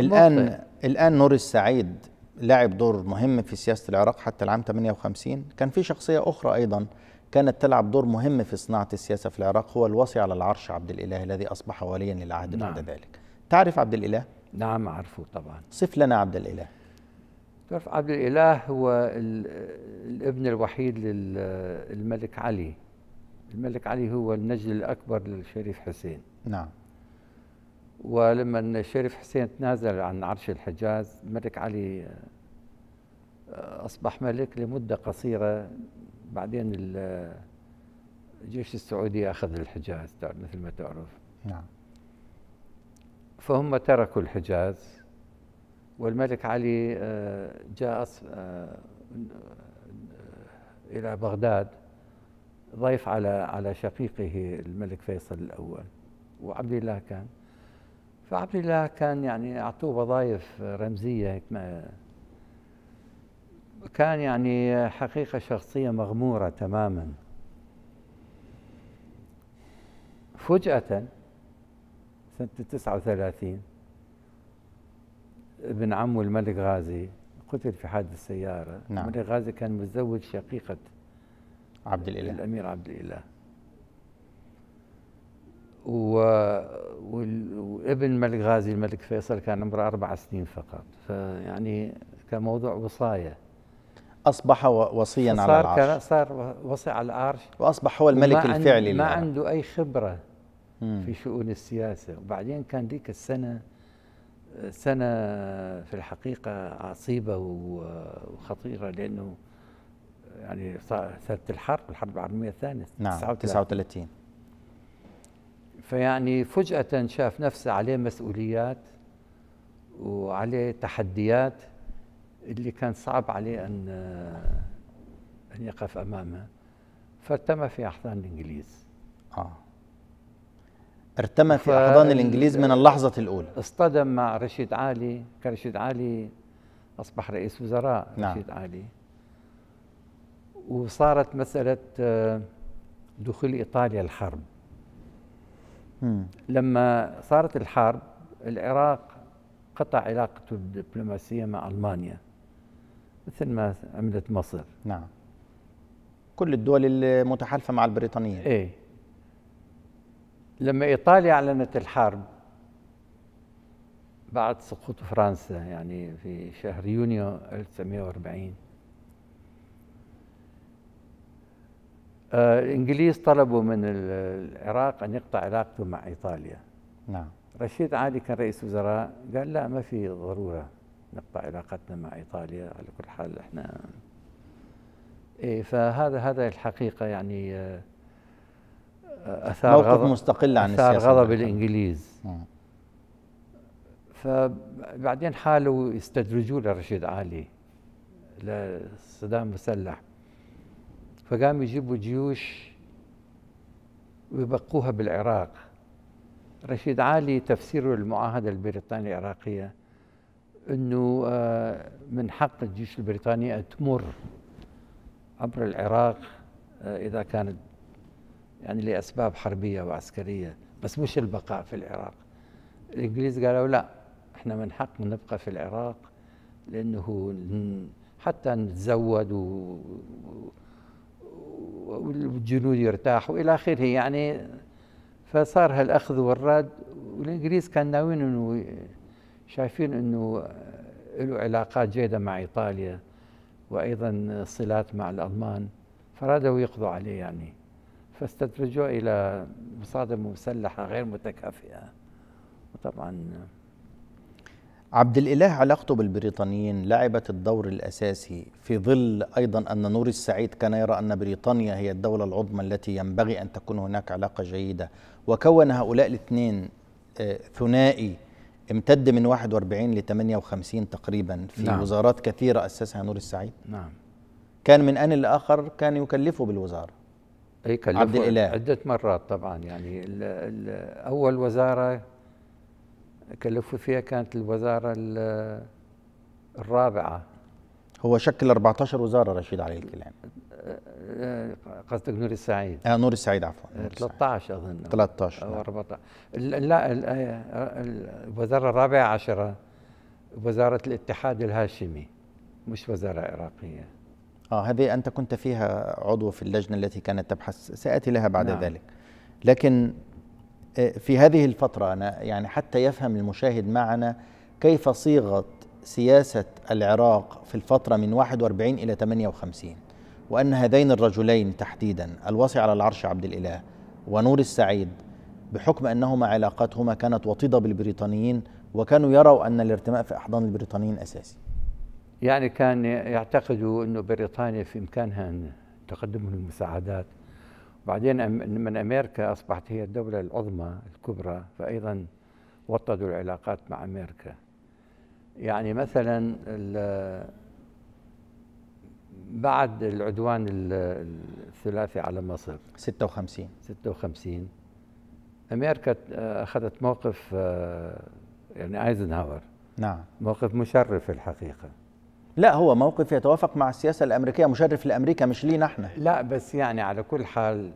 الان الان نور السعيد لعب دور مهم في سياسه العراق حتى العام 58 كان في شخصيه اخرى ايضا كانت تلعب دور مهم في صناعه السياسه في العراق هو الوصي على العرش عبد الاله الذي اصبح وليا للعهد نعم. بعد ذلك تعرف عبد الاله نعم اعرفه طبعا صف لنا عبد الاله تعرف عبد الاله هو الابن الوحيد للملك علي الملك علي هو النجل الاكبر للشريف حسين نعم ولما الشريف حسين تنازل عن عرش الحجاز الملك علي آه، أصبح ملك لمدة قصيرة بعدين آه، الجيش السعودي أخذ الحجاز مثل ما تعرف نعم فهم تركوا الحجاز والملك علي آه، جاء إلى بغداد ضيف على على شقيقه الملك فيصل الأول وعبد الله كان فعبد الله كان يعني اعطوه وظائف رمزيه هيك كان يعني حقيقه شخصيه مغموره تماما فجاه سنه 39 ابن عمه الملك غازي قتل في حادث سياره نعم. الملك غازي كان متزوج شقيقه عبد الاله الامير عبد الاله وابن الملك غازي الملك فيصل كان عمره أربع سنين فقط فيعني كموضوع وصاية أصبح وصيا على العرش صار وصي على العرش وأصبح هو الملك الفعلي ما عنده أي خبرة مم. في شؤون السياسة وبعدين كان ذيك السنة سنة في الحقيقة عصيبة وخطيرة لأنه يعني سنة الحرب الحرب العالمية الثانية نعم 39 فيعني فجأة شاف نفسه عليه مسؤوليات وعليه تحديات اللي كان صعب عليه أن أن يقف أمامها فارتمى في أحضان الإنجليز آه ارتمى في أحضان الإنجليز من اللحظة الأولى اصطدم مع رشيد علي كان رشيد علي أصبح رئيس وزراء نعم. رشيد علي وصارت مسألة آه، دخول إيطاليا الحرب لما صارت الحرب العراق قطع علاقته الدبلوماسيه مع المانيا مثل ما عملت مصر نعم كل الدول المتحالفه مع البريطانيين ايه لما ايطاليا اعلنت الحرب بعد سقوط فرنسا يعني في شهر يونيو 1940 الانجليز آه، طلبوا من العراق ان يقطع علاقته مع ايطاليا نعم رشيد علي كان رئيس وزراء قال لا ما في ضروره نقطع علاقتنا مع ايطاليا على كل حال احنا إيه فهذا هذا الحقيقه يعني آه، اثار موقف غضب مستقل عن اثار غضب الانجليز مم. نعم. فبعدين حاولوا يستدرجوا لرشيد علي لصدام مسلح فقاموا يجيبوا جيوش ويبقوها بالعراق رشيد علي تفسيره للمعاهدة البريطانية العراقية أنه آه، من حق الجيش البريطاني أن تمر عبر العراق آه، إذا كانت يعني لأسباب حربية وعسكرية بس مش البقاء في العراق الإنجليز قالوا لا إحنا من حق نبقى في العراق لأنه حتى نتزود و... والجنود يرتاحوا الى اخره يعني فصار هالاخذ والرد والانجليز كان ناويين انه شايفين انه له علاقات جيده مع ايطاليا وايضا صلات مع الالمان فرادوا يقضوا عليه يعني فاستدرجوه الى مصادمه مسلحه غير متكافئه وطبعا عبد الإله علاقته بالبريطانيين لعبت الدور الأساسي في ظل أيضا أن نور السعيد كان يرى أن بريطانيا هي الدولة العظمى التي ينبغي أن تكون هناك علاقة جيدة وكون هؤلاء الاثنين آه، ثنائي امتد من 41 ل 58 تقريبا في نعم. وزارات كثيرة أسسها نور السعيد نعم كان من آن لآخر كان يكلفه بالوزارة أي كلفه عبد الإله عدة مرات طبعا يعني الـ الـ أول وزارة كلفوا فيها كانت الوزاره الرابعه هو شكل 14 وزاره رشيد عليه الكلام آه، قصدك نور السعيد اه نور السعيد عفوا 13 اظن 13 او 14 نعم. لا آه، الوزاره الرابعه عشره وزاره الاتحاد الهاشمي مش وزاره عراقيه اه هذه انت كنت فيها عضو في اللجنه التي كانت تبحث ساتي لها بعد نعم. ذلك لكن آه، في هذه الفترة أنا يعني حتى يفهم المشاهد معنا كيف صيغت سياسة العراق في الفترة من 41 إلى 58 وأن هذين الرجلين تحديدا الواصي على العرش عبد الإله ونور السعيد بحكم أنهما علاقتهما كانت وطيدة بالبريطانيين وكانوا يروا أن الارتماء في أحضان البريطانيين أساسي يعني كان يعتقدوا أنه بريطانيا في إمكانها أن تقدم المساعدات بعدين من امريكا اصبحت هي الدوله العظمى الكبرى فايضا وطدوا العلاقات مع امريكا يعني مثلا بعد العدوان الثلاثي على مصر 56 56 امريكا آه، اخذت موقف آه، يعني ايزنهاور نعم موقف مشرف الحقيقه لا هو موقف يتوافق مع السياسه الامريكيه مشرف لامريكا مش لينا احنا لا بس يعني على كل حال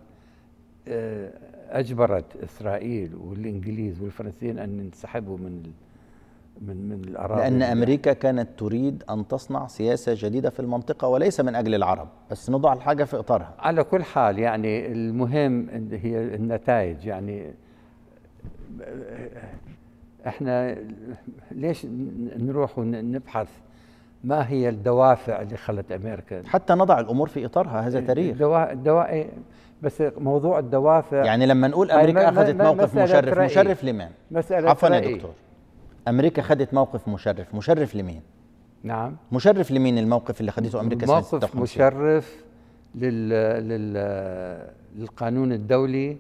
آه، اجبرت اسرائيل والانجليز والفرنسيين ان ينسحبوا من من من الاراضي لان امريكا كانت تريد ان تصنع سياسه جديده في المنطقه وليس من اجل العرب بس نضع الحاجه في اطارها على كل حال يعني المهم هي النتائج يعني آه، احنا ليش نروح ونبحث ما هي الدوافع اللي خلت امريكا حتى نضع الامور في اطارها هذا تاريخ الدوا... الدوا... إيه، بس موضوع الدوافع يعني لما نقول امريكا اخذت موقف مشرف رأي. مشرف لمين مسألة عفوا يا دكتور امريكا اخذت موقف مشرف مشرف لمين نعم مشرف لمين الموقف اللي اخذته امريكا سنه 56 موقف مشرف لل... لل... للقانون الدولي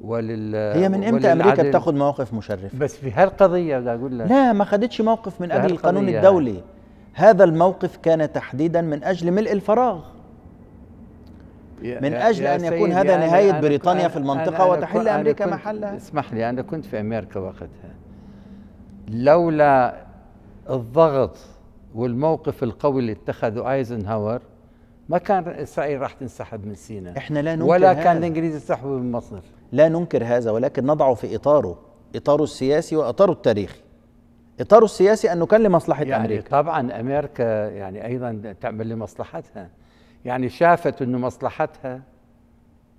ولل هي من امتى امريكا بتاخذ مواقف مشرفه بس في هالقضيه بدي اقول لك لا ما اخذتش موقف من اجل القانون الدولي هذا الموقف كان تحديدا من أجل ملء الفراغ من أجل أن يكون هذا نهاية أنا بريطانيا أنا في المنطقة أنا وتحل أمريكا محلها اسمح لي أنا كنت في أمريكا وقتها لولا الضغط والموقف القوي اللي اتخذه ايزنهاور ما كان اسرائيل راح تنسحب من سيناء احنا لا ننكر ولا هذا. كان الانجليز ينسحبوا من مصر لا ننكر هذا ولكن نضعه في اطاره اطاره السياسي واطاره التاريخي اطاره السياسي انه كان لمصلحه يعني امريكا طبعا امريكا يعني ايضا تعمل لمصلحتها يعني شافت انه مصلحتها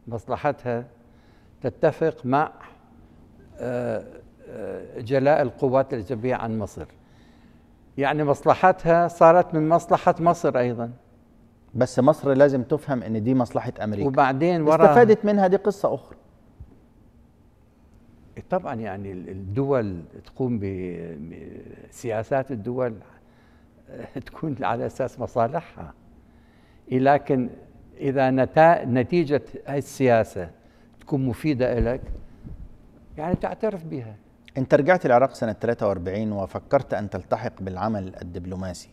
مصلحتها تتفق مع آه، آه، جلاء القوات الاجنبيه عن مصر يعني مصلحتها صارت من مصلحه مصر ايضا بس مصر لازم تفهم ان دي مصلحه امريكا وبعدين ورا استفادت منها دي قصه اخرى طبعا يعني الدول تقوم بسياسات الدول آه، تكون على اساس مصالحها لكن اذا نتيجه هذه السياسه تكون مفيده لك يعني تعترف بها انت رجعت العراق سنه 43 وفكرت ان تلتحق بالعمل الدبلوماسي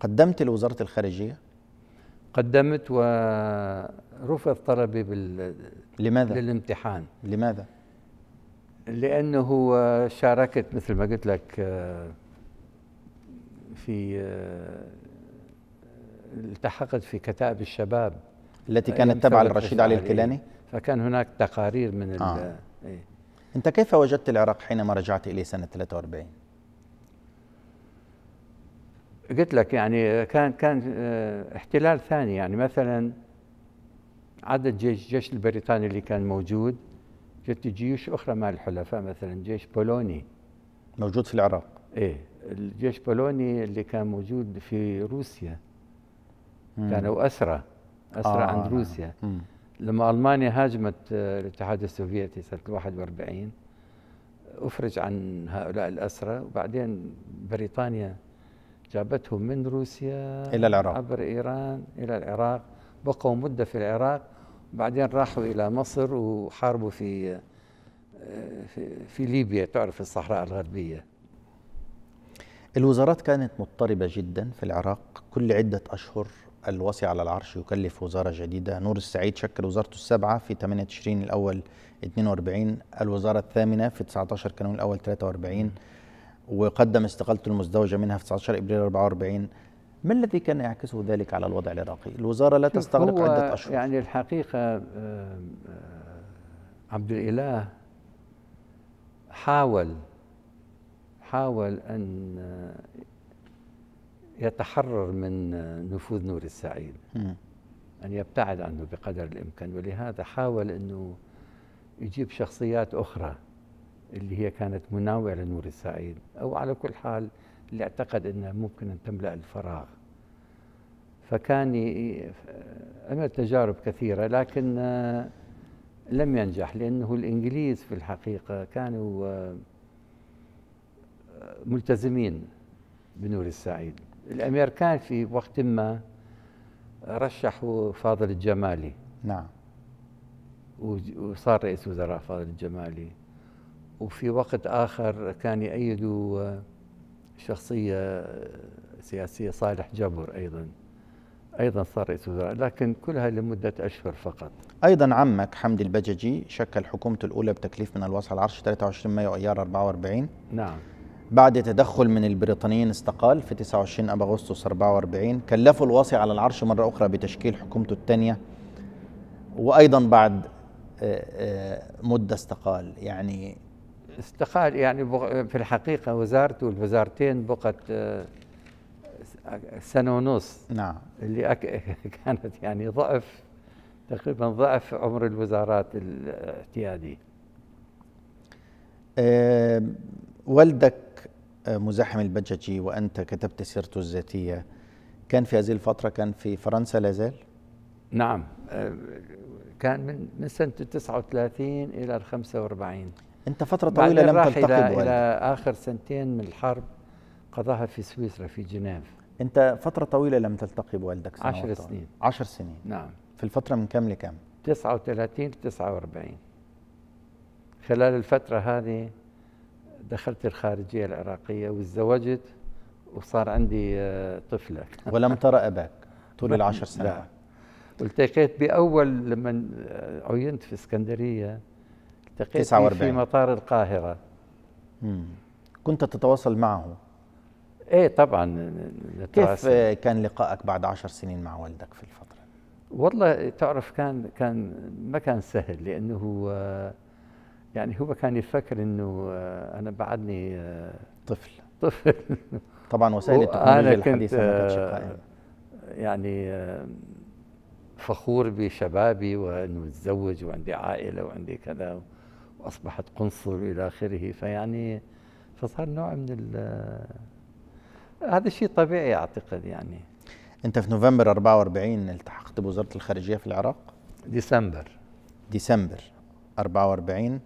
قدمت لوزاره الخارجيه قدمت ورفض طلبي بال لماذا؟ للامتحان لماذا؟ لانه شاركت مثل ما قلت لك آه، في آه، التحقت في كتائب الشباب التي آه، كانت تابعه لرشيد علي الكيلاني فكان هناك تقارير من آه. إيه؟ انت كيف وجدت العراق حينما رجعت اليه سنه 43 قلت لك يعني كان كان احتلال ثاني يعني مثلا عدد جيش الجيش البريطاني اللي كان موجود جت جيوش اخرى مع الحلفاء مثلا جيش بولوني موجود في العراق ايه الجيش البولوني اللي كان موجود في روسيا كانوا اسرى اسرى آه عند روسيا آه. لما المانيا هاجمت آه، الاتحاد السوفيتي سنه 41 افرج عن هؤلاء الاسرى وبعدين بريطانيا جابتهم من روسيا الى العراق عبر ايران الى العراق بقوا مده في العراق بعدين راحوا إلى مصر وحاربوا في في, في ليبيا تعرف الصحراء الغربية الوزارات كانت مضطربة جدا في العراق كل عدة أشهر الوصي على العرش يكلف وزارة جديدة نور السعيد شكل وزارته السابعة في 8 تشرين الأول 42 الوزارة الثامنة في 19 كانون الأول 43 وقدم استقالته المزدوجة منها في 19 إبريل 44 ما الذي كان يعكسه ذلك على الوضع العراقي؟ الوزارة لا تستغرق عدة أشهر يعني الحقيقة آه، آه، عبد الإله حاول حاول أن آه، يتحرر من نفوذ نور السعيد أن يبتعد عنه بقدر الإمكان ولهذا حاول أنه يجيب شخصيات أخرى اللي هي كانت مناوئة لنور السعيد أو على كل حال اللي اعتقد انها ممكن ان تملا الفراغ فكان عمل تجارب كثيره لكن آه، لم ينجح لانه الانجليز في الحقيقه كانوا آه، آه، ملتزمين بنور السعيد الامريكان في وقت ما رشحوا فاضل الجمالي نعم وصار رئيس وزراء فاضل الجمالي وفي وقت اخر كان يأيدوا شخصية سياسية صالح جبر أيضا أيضا صار رئيس وزراء لكن كلها لمدة أشهر فقط أيضا عمك حمدي البججي شكل حكومته الأولى بتكليف من الوصع العرش 23 مايو أيار 44 نعم بعد تدخل من البريطانيين استقال في 29 أب أغسطس 44 كلفوا الواصي على العرش مرة أخرى بتشكيل حكومته الثانية وأيضا بعد آه، آه، مدة استقال يعني استقال يعني في الحقيقة وزارته الوزارتين بقت آه، سنة ونص نعم اللي كانت يعني ضعف تقريبا ضعف عمر الوزارات الاعتيادية آه، والدك آه، مزاحم البججي وأنت كتبت سيرته الذاتية كان في هذه الفترة كان في فرنسا لا زال؟ نعم كان من من سنة 39 إلى 45 انت فتره طويله لم تلتقي إلى, بوالدك. الى اخر سنتين من الحرب قضاها في سويسرا في جنيف انت فتره طويله لم تلتقي بوالدك عشر سنين عشر سنين نعم في الفتره من كم لكم 39 ل 49 خلال الفتره هذه دخلت الخارجيه العراقيه وتزوجت وصار عندي آه، طفله ولم ترى اباك طول نعم. العشر سنوات نعم. والتقيت باول لما آه، عينت في اسكندريه التقيت 49 في مطار القاهرة مم. كنت تتواصل معه ايه طبعا كيف كان لقائك بعد عشر سنين مع والدك في الفترة والله تعرف كان كان ما كان سهل لانه آه، يعني هو كان يفكر انه آه، انا بعدني آه، طفل طفل طبعا وسائل التكنولوجيا الحديثه ما كانتش قائمه يعني فخور بشبابي وانه متزوج وعندي عائله وعندي كذا واصبحت قنصل الى اخره فيعني فصار نوع من هذا الشيء طبيعي اعتقد يعني انت في نوفمبر 44 التحقت بوزاره الخارجيه في العراق ديسمبر ديسمبر 44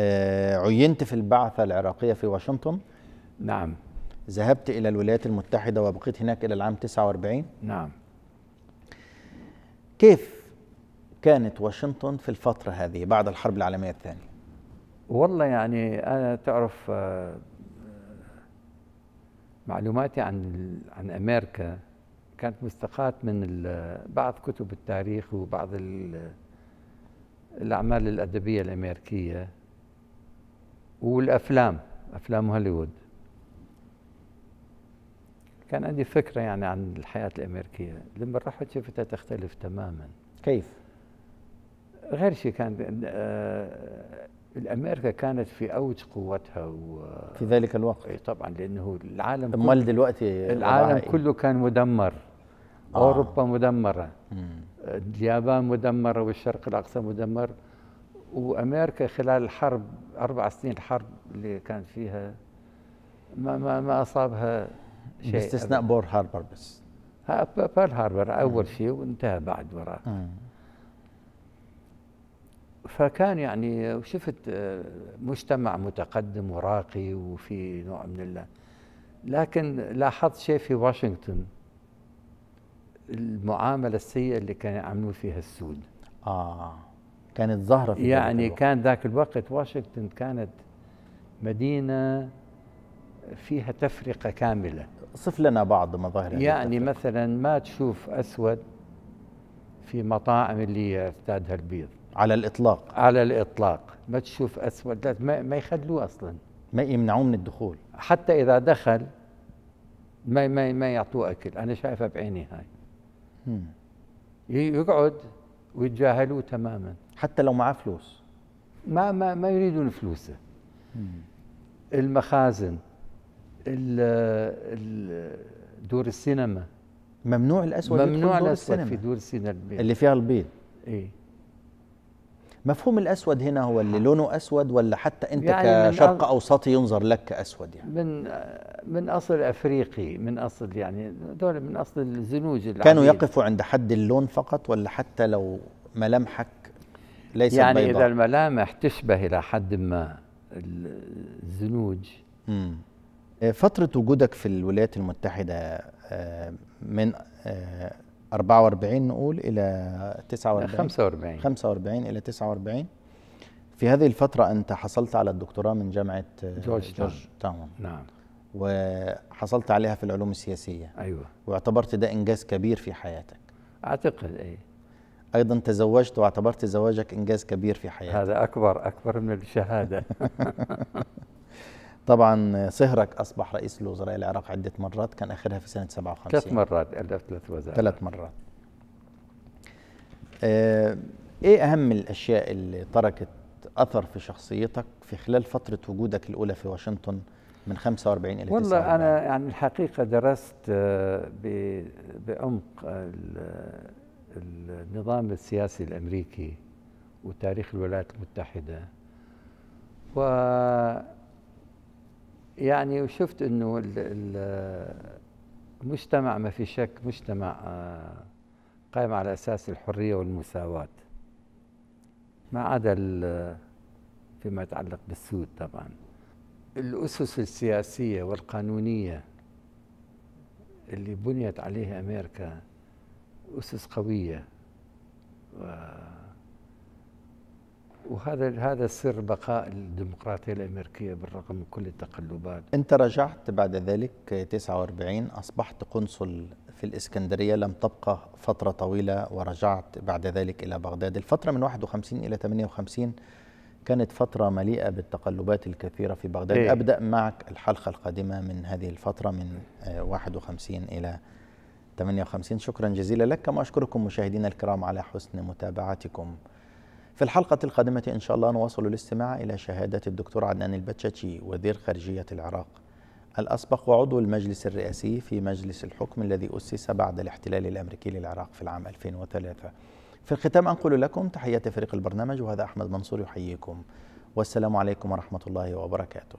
آه، عينت في البعثه العراقيه في واشنطن نعم ذهبت الى الولايات المتحده وبقيت هناك الى العام 49 نعم كيف كانت واشنطن في الفتره هذه بعد الحرب العالميه الثانيه والله يعني انا تعرف آه، معلوماتي عن عن امريكا كانت مستقاة من بعض كتب التاريخ وبعض الاعمال الادبيه الامريكيه والافلام افلام هوليوود كان عندي فكره يعني عن الحياه الامريكيه لما رحت شفتها تختلف تماما كيف غير شيء كان آه، الامريكا كانت في اوج قوتها و في ذلك الوقت اي طبعا لانه العالم امال دلوقتي العالم كله كان مدمر آه. اوروبا مدمره مم. اليابان مدمره والشرق الاقصى مدمر وامريكا خلال الحرب اربع سنين الحرب اللي كان فيها ما ما ما اصابها شيء باستثناء بور هاربر بس بيرل هاربر اول شيء وانتهى بعد مم. فكان يعني شفت آه، مجتمع متقدم وراقي وفي نوع من ال... لكن لاحظت شيء في واشنطن المعاملة السيئة اللي كانوا يعاملون فيها السود آه كانت ظاهرة في يعني ذلك كان ذاك الوقت واشنطن كانت مدينة فيها تفرقة كاملة صف لنا بعض مظاهر يعني مثلا ما تشوف أسود في مطاعم اللي ارتادها البيض على الاطلاق على الاطلاق ما تشوف اسود ما, ما يخلوه اصلا ما يمنعوه من الدخول حتى اذا دخل ما ما ما يعطوه اكل انا شايفها بعيني هاي امم يقعد ويتجاهلوه تماما حتى لو معاه فلوس ما ما ما يريدون فلوسه مم. المخازن ال ال دور السينما ممنوع الاسود ممنوع الاسود في دور السينما اللي فيها البيض ايه مفهوم الاسود هنا هو اللي نعم. لونه اسود ولا حتى انت يعني كشرق اوسطي ينظر لك كاسود يعني من من اصل افريقي من اصل يعني دول من اصل الزنوج العميل. كانوا يقفوا عند حد اللون فقط ولا حتى لو ملامحك ليس يعني بيضاء. اذا الملامح تشبه الى حد ما الزنوج مم. آه، فتره وجودك في الولايات المتحده آه، من آه، 44 نقول الى 49 45 45 الى 49 في هذه الفترة أنت حصلت على الدكتوراه من جامعة جورج, جورج تاون نعم وحصلت عليها في العلوم السياسية أيوة واعتبرت ده إنجاز كبير في حياتك أعتقد أي أيضا تزوجت واعتبرت زواجك إنجاز كبير في حياتك هذا أكبر أكبر من الشهادة طبعا صهرك اصبح رئيس الوزراء العراق عده مرات كان اخرها في سنه 57 ثلاث مرات الف ثلاث وزارات ثلاث مرات آه، ايه اهم الاشياء اللي تركت اثر في شخصيتك في خلال فتره وجودك الاولى في واشنطن من 45 الى والله 49 انا يعني الحقيقه درست آه، بعمق النظام السياسي الامريكي وتاريخ الولايات المتحده و يعني وشفت انه المجتمع ما في شك مجتمع آه، قائم على اساس الحريه والمساواه ما عدا فيما يتعلق بالسود طبعا الاسس السياسيه والقانونيه اللي بنيت عليها امريكا اسس قويه و وهذا هذا سر بقاء الديمقراطيه الامريكيه بالرغم من كل التقلبات انت رجعت بعد ذلك 49 اصبحت قنصل في الاسكندريه لم تبقى فتره طويله ورجعت بعد ذلك الى بغداد الفتره من 51 الى 58 كانت فترة مليئة بالتقلبات الكثيرة في بغداد إيه؟ أبدأ معك الحلقة القادمة من هذه الفترة من 51 إلى 58 شكرا جزيلا لك كما أشكركم مشاهدينا الكرام على حسن متابعتكم في الحلقة القادمة إن شاء الله نواصل الاستماع إلى شهادة الدكتور عدنان البتشتي وزير خارجية العراق الأسبق وعضو المجلس الرئاسي في مجلس الحكم الذي أسس بعد الاحتلال الأمريكي للعراق في العام 2003 في الختام أنقل لكم تحية فريق البرنامج وهذا أحمد منصور يحييكم والسلام عليكم ورحمة الله وبركاته